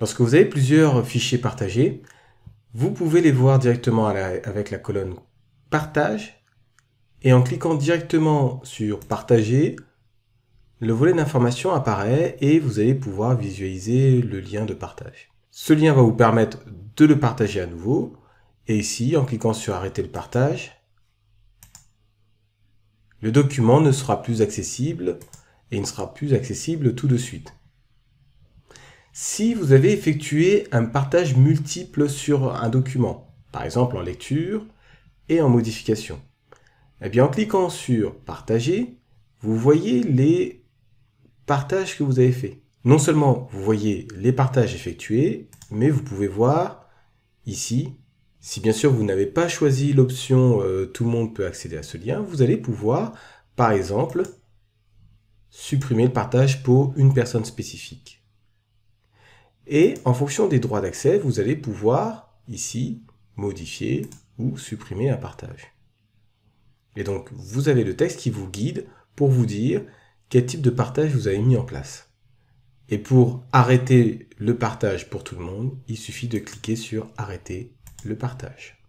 Lorsque vous avez plusieurs fichiers partagés, vous pouvez les voir directement avec la colonne Partage et en cliquant directement sur Partager, le volet d'information apparaît et vous allez pouvoir visualiser le lien de partage. Ce lien va vous permettre de le partager à nouveau et ici, en cliquant sur Arrêter le partage, le document ne sera plus accessible et ne sera plus accessible tout de suite si vous avez effectué un partage multiple sur un document, par exemple en lecture et en modification. Eh bien, en cliquant sur Partager, vous voyez les partages que vous avez faits. Non seulement vous voyez les partages effectués, mais vous pouvez voir ici, si bien sûr vous n'avez pas choisi l'option euh, Tout le monde peut accéder à ce lien, vous allez pouvoir, par exemple, supprimer le partage pour une personne spécifique. Et en fonction des droits d'accès, vous allez pouvoir ici modifier ou supprimer un partage. Et donc, vous avez le texte qui vous guide pour vous dire quel type de partage vous avez mis en place. Et pour arrêter le partage pour tout le monde, il suffit de cliquer sur arrêter le partage.